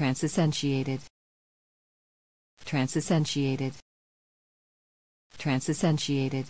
transubstantiated transubstantiated transubstantiated